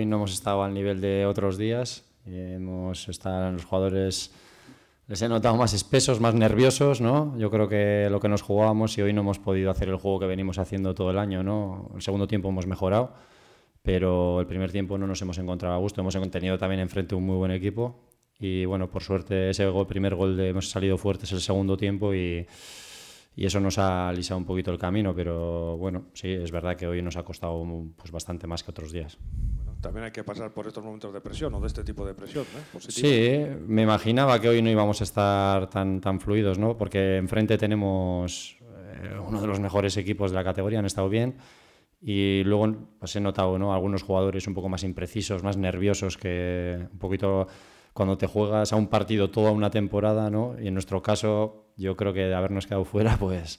hoy no hemos estado al nivel de otros días. Hemos estado los jugadores, les he notado más espesos, más nerviosos, ¿no? Yo creo que lo que nos jugábamos y hoy no hemos podido hacer el juego que venimos haciendo todo el año, ¿no? El segundo tiempo hemos mejorado, pero el primer tiempo no nos hemos encontrado a gusto. Hemos tenido también enfrente un muy buen equipo y, bueno, por suerte ese primer gol de hemos salido fuertes el segundo tiempo y y eso nos ha alisado un poquito el camino, pero bueno, sí, es verdad que hoy nos ha costado pues, bastante más que otros días también hay que pasar por estos momentos de presión o de este tipo de presión. ¿eh? Sí, me imaginaba que hoy no íbamos a estar tan, tan fluidos, ¿no? porque enfrente tenemos eh, uno de los mejores equipos de la categoría, han estado bien. Y luego pues, he notado ¿no? algunos jugadores un poco más imprecisos, más nerviosos, que un poquito cuando te juegas a un partido toda una temporada, ¿no? y en nuestro caso yo creo que de habernos quedado fuera, pues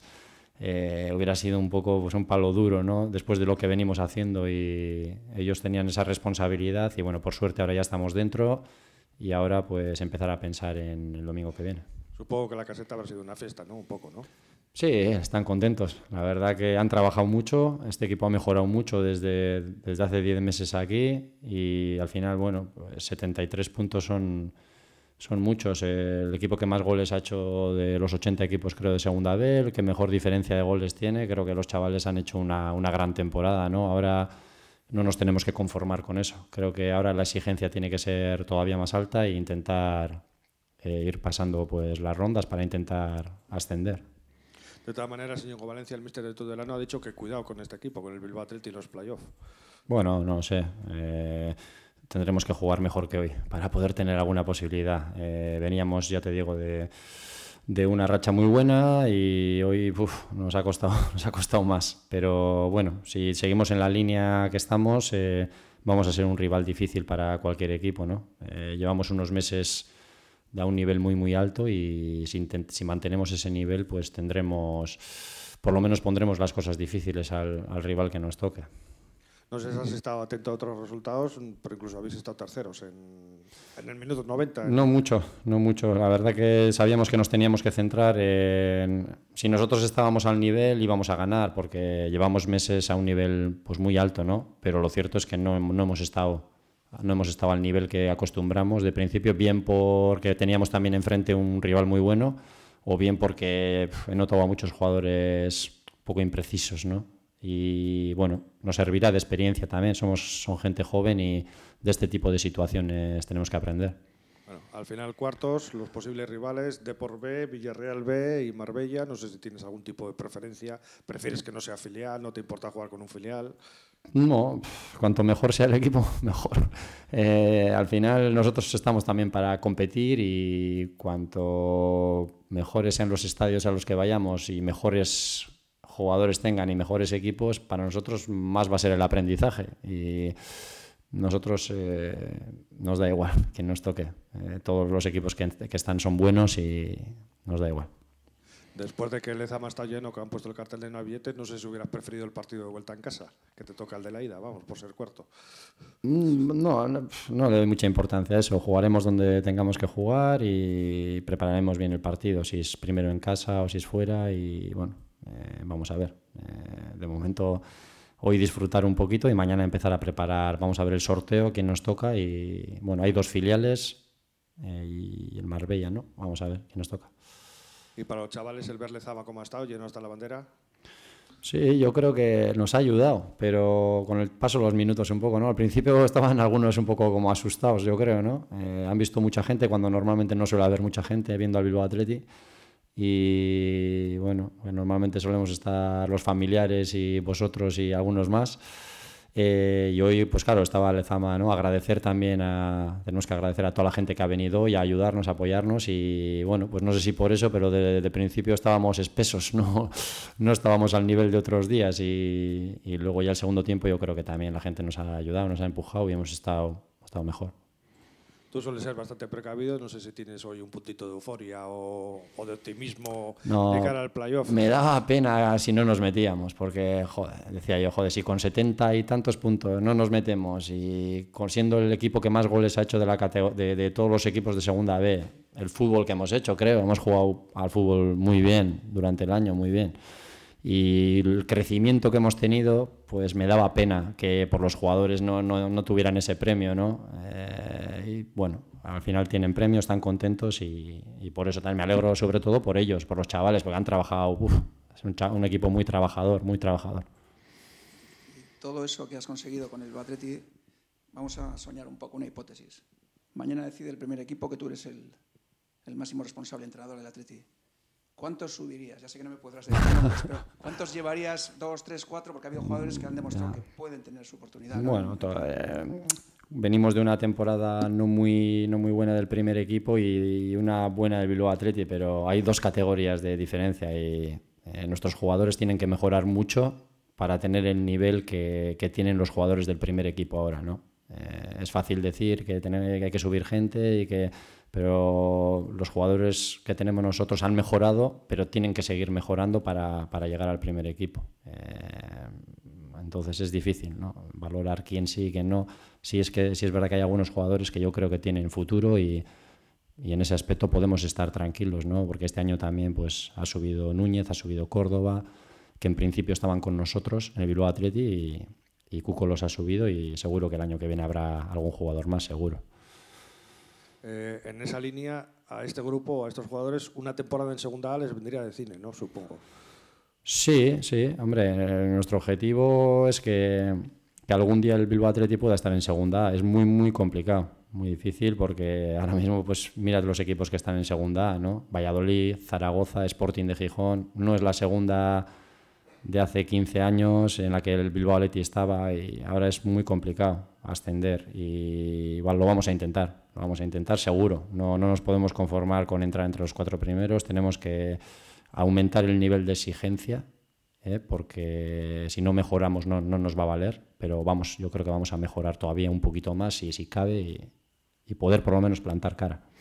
eh, hubiera sido un poco pues, un palo duro, ¿no? Después de lo que venimos haciendo y ellos tenían esa responsabilidad y bueno, por suerte ahora ya estamos dentro y ahora pues empezar a pensar en el domingo que viene. Supongo que la caseta habrá sido una fiesta, ¿no? Un poco, ¿no? Sí, están contentos. La verdad que han trabajado mucho, este equipo ha mejorado mucho desde, desde hace 10 meses aquí y al final, bueno, 73 pues, puntos son son muchos. Eh, el equipo que más goles ha hecho de los 80 equipos, creo, de segunda B, el que mejor diferencia de goles tiene, creo que los chavales han hecho una, una, gran temporada, ¿no? Ahora no nos tenemos que conformar con eso. Creo que ahora la exigencia tiene que ser todavía más alta e intentar eh, ir pasando pues, las rondas para intentar ascender. De todas maneras, señor Valencia, el mister de todo año ha dicho que cuidado con este equipo, con el Bilbao Atleti y los playoffs. Bueno, no sé. Eh, tendremos que jugar mejor que hoy para poder tener alguna posibilidad. Eh, veníamos, ya te digo, de, una racha muy buena y hoy nos, ha costado, nos ha costado más. Pero bueno, si seguimos en la línea que estamos, eh, vamos a ser un rival difícil para cualquier equipo. ¿no? Eh, llevamos unos meses a un nivel muy, muy alto y si, si mantenemos ese nivel, pues tendremos, por lo menos pondremos las cosas difíciles al rival que nos toque. No sé si has estado atento a otros resultados, pero incluso habéis estado terceros en, el minuto 90. ¿eh? No mucho, no mucho. La verdad que sabíamos que nos teníamos que centrar en... Si nosotros estábamos al nivel íbamos a ganar, porque llevamos meses a un nivel pues muy alto, ¿no? Pero lo cierto es que no, hemos estado no hemos estado al nivel que acostumbramos de principio, bien porque teníamos también enfrente un rival muy bueno o bien porque he notado a muchos jugadores poco imprecisos, ¿no? y bueno, nos servirá de experiencia también. Somos son gente joven y de este tipo de situaciones tenemos que aprender. Bueno, al final cuartos, los posibles rivales, Depor B, Villarreal B y Marbella. No sé si tienes algún tipo de preferencia. ¿Prefieres que no sea filial? ¿No te importa jugar con un filial? No, cuanto mejor sea el equipo, mejor. Eh, al final nosotros estamos también para competir y cuanto mejores sean los estadios a los que vayamos y mejores jugadores tengan y mejores equipos, para nosotros más va a ser el aprendizaje. Y nosotros eh, nos da igual que nos toque. Eh, todos los equipos que, están son buenos y nos da igual. Después de que más está lleno, que han puesto el cartel de no billetes, no sé si hubieras preferido el partido de vuelta en casa, que te toca el de la ida, vamos, por ser cuarto. Mm, no, no, no le doy mucha importancia a eso. Jugaremos donde tengamos que jugar y prepararemos bien el partido, si es primero en casa o si es fuera y bueno, eh, vamos a ver. Eh, de momento, hoy disfrutar un poquito y mañana empezar a preparar. Vamos a ver el sorteo, quién nos toca. Y bueno, hay dos filiales eh, y el Marbella, ¿no? Vamos a ver quién nos toca. ¿Y para los chavales el verle cómo ha estado? ¿Lleno hasta la bandera? Sí, yo creo que nos ha ayudado, pero con el paso de los minutos un poco, ¿no? Al principio estaban algunos un poco como asustados, yo creo, ¿no? han visto mucha gente cuando normalmente no suele haber mucha gente viendo al Bilbao Atleti y bueno, pues normalmente solemos estar los familiares y vosotros y algunos más. Eh, y hoy, pues claro, estaba Lezama, ¿no? Agradecer también a, tenemos que agradecer a toda la gente que ha venido y a ayudarnos, a apoyarnos y bueno, pues no sé si por eso, pero desde principio estábamos espesos, ¿no? no estábamos al nivel de otros días y, luego ya el segundo tiempo yo creo que también la gente nos ha ayudado, nos ha empujado y hemos estado, hemos estado mejor. Tú sueles ser bastante precavido, no sé si tienes hoy un puntito de euforia o, de optimismo de cara al playoff. Me daba pena si no nos metíamos, porque decía yo, joder, si con 70 y tantos puntos no nos metemos y siendo el equipo que más goles ha hecho de, la de, de todos los equipos de segunda B, el fútbol que hemos hecho, creo, hemos jugado al fútbol muy bien durante el año, muy bien y el crecimiento que hemos tenido, pues me daba pena que por los jugadores no, no, no tuvieran ese premio, ¿no? Eh, bueno, al final tienen premios, están contentos y, por eso también me alegro sobre todo por ellos, por los chavales, porque han trabajado, es un, equipo muy trabajador, muy trabajador. Todo eso que has conseguido con el Atleti vamos a soñar un poco una hipótesis. Mañana decide el primer equipo que tú eres el, máximo responsable entrenador del Atleti. ¿Cuántos subirías? Ya sé que no me podrás decir ¿cuántos llevarías? ¿Dos, tres, cuatro? Porque ha habido jugadores que han demostrado que pueden tener su oportunidad. Bueno, eh, venimos de una temporada no muy, no muy buena del primer equipo y, una buena del Bilbao Atleti, pero hay dos categorías de diferencia y eh, nuestros jugadores tienen que mejorar mucho para tener el nivel que, tienen los jugadores del primer equipo ahora, ¿no? Eh, es fácil decir que, hay que subir gente y que pero los jugadores que tenemos nosotros han mejorado, pero tienen que seguir mejorando para, llegar al primer equipo. Eh, entonces es difícil ¿no? valorar quién sí y quién no. Sí es, que, sí es verdad que hay algunos jugadores que yo creo que tienen futuro y, en ese aspecto podemos estar tranquilos, ¿no? porque este año también pues, ha subido Núñez, ha subido Córdoba, que en principio estaban con nosotros en el Bilbao Atleti y, Cuco los ha subido y seguro que el año que viene habrá algún jugador más, seguro. Eh, en esa línea, a este grupo, a estos jugadores, una temporada en segunda A les vendría de cine, ¿no? Supongo. Sí, sí, hombre, nuestro objetivo es que, algún día el Bilbao Atleti pueda estar en segunda. Es muy, muy complicado, muy difícil, porque ahora mismo, pues mira los equipos que están en segunda, ¿no? Valladolid, Zaragoza, Sporting de Gijón, no es la segunda de hace 15 años en la que el Bilbao Atleti estaba y ahora es muy complicado ascender y igual lo vamos a intentar, lo vamos a intentar seguro, no, no nos podemos conformar con entrar entre los cuatro primeros, tenemos que aumentar el nivel de exigencia, ¿eh? porque si no mejoramos no, no, nos va a valer, pero vamos, yo creo que vamos a mejorar todavía un poquito más y si cabe y poder por lo menos plantar cara.